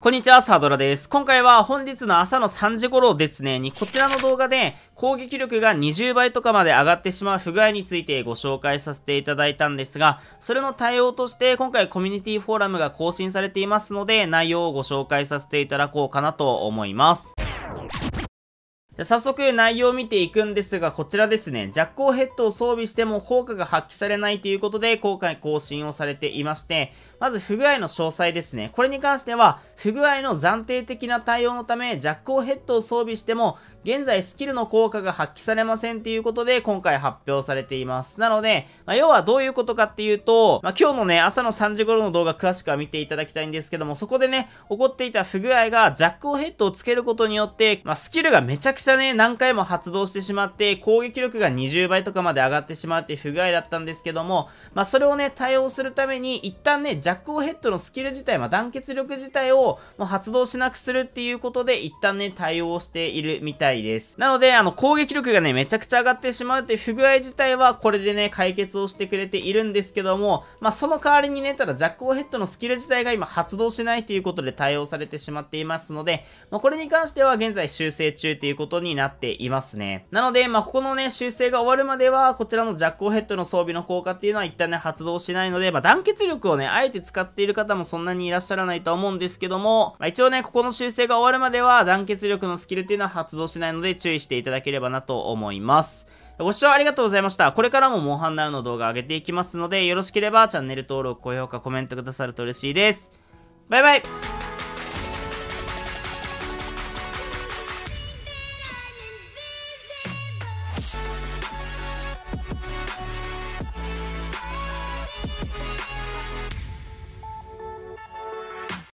こんにちは、サードラです。今回は本日の朝の3時頃ですね、にこちらの動画で攻撃力が20倍とかまで上がってしまう不具合についてご紹介させていただいたんですが、それの対応として今回コミュニティフォーラムが更新されていますので、内容をご紹介させていただこうかなと思います。じゃ早速内容を見ていくんですが、こちらですね、ジャックオヘッドを装備しても効果が発揮されないということで、今回更新をされていまして、まず不具合の詳細ですね。これに関しては、不具合の暫定的な対応のため、ジャックオヘッドを装備しても、現在スキルの効果が発揮されませんということで、今回発表されています。なので、まあ、要はどういうことかっていうと、まあ、今日のね、朝の3時頃の動画詳しくは見ていただきたいんですけども、そこでね、起こっていた不具合が、ジャックオヘッドをつけることによって、まあ、スキルがめちゃくちゃ車ね、何回も発動してしまって、攻撃力が20倍とかまで上がってしまうっていう不具合だったんですけども、まあ、それをね、対応するために、一旦ね、ジャックオヘッドのスキル自体、まあ、団結力自体をもう発動しなくするっていうことで、一旦ね、対応しているみたいです。なので、あの、攻撃力がね、めちゃくちゃ上がってしまうっていう不具合自体は、これでね、解決をしてくれているんですけども、まあ、その代わりにね、ただ、ジャックオヘッドのスキル自体が今発動しないということで対応されてしまっていますので、まあ、これに関しては現在修正中ということでことになっていますね。なので、まあ、ここのね、修正が終わるまでは、こちらのジャックオヘッドの装備の効果っていうのは一旦ね、発動しないので、まあ、団結力をね、あえて使っている方もそんなにいらっしゃらないと思うんですけども、まあ、一応ね、ここの修正が終わるまでは、団結力のスキルっていうのは発動しないので、注意していただければなと思います。ご視聴ありがとうございました。これからもモンハンナウの動画上げていきますので、よろしければチャンネル登録、高評価、コメントくださると嬉しいです。バイバイ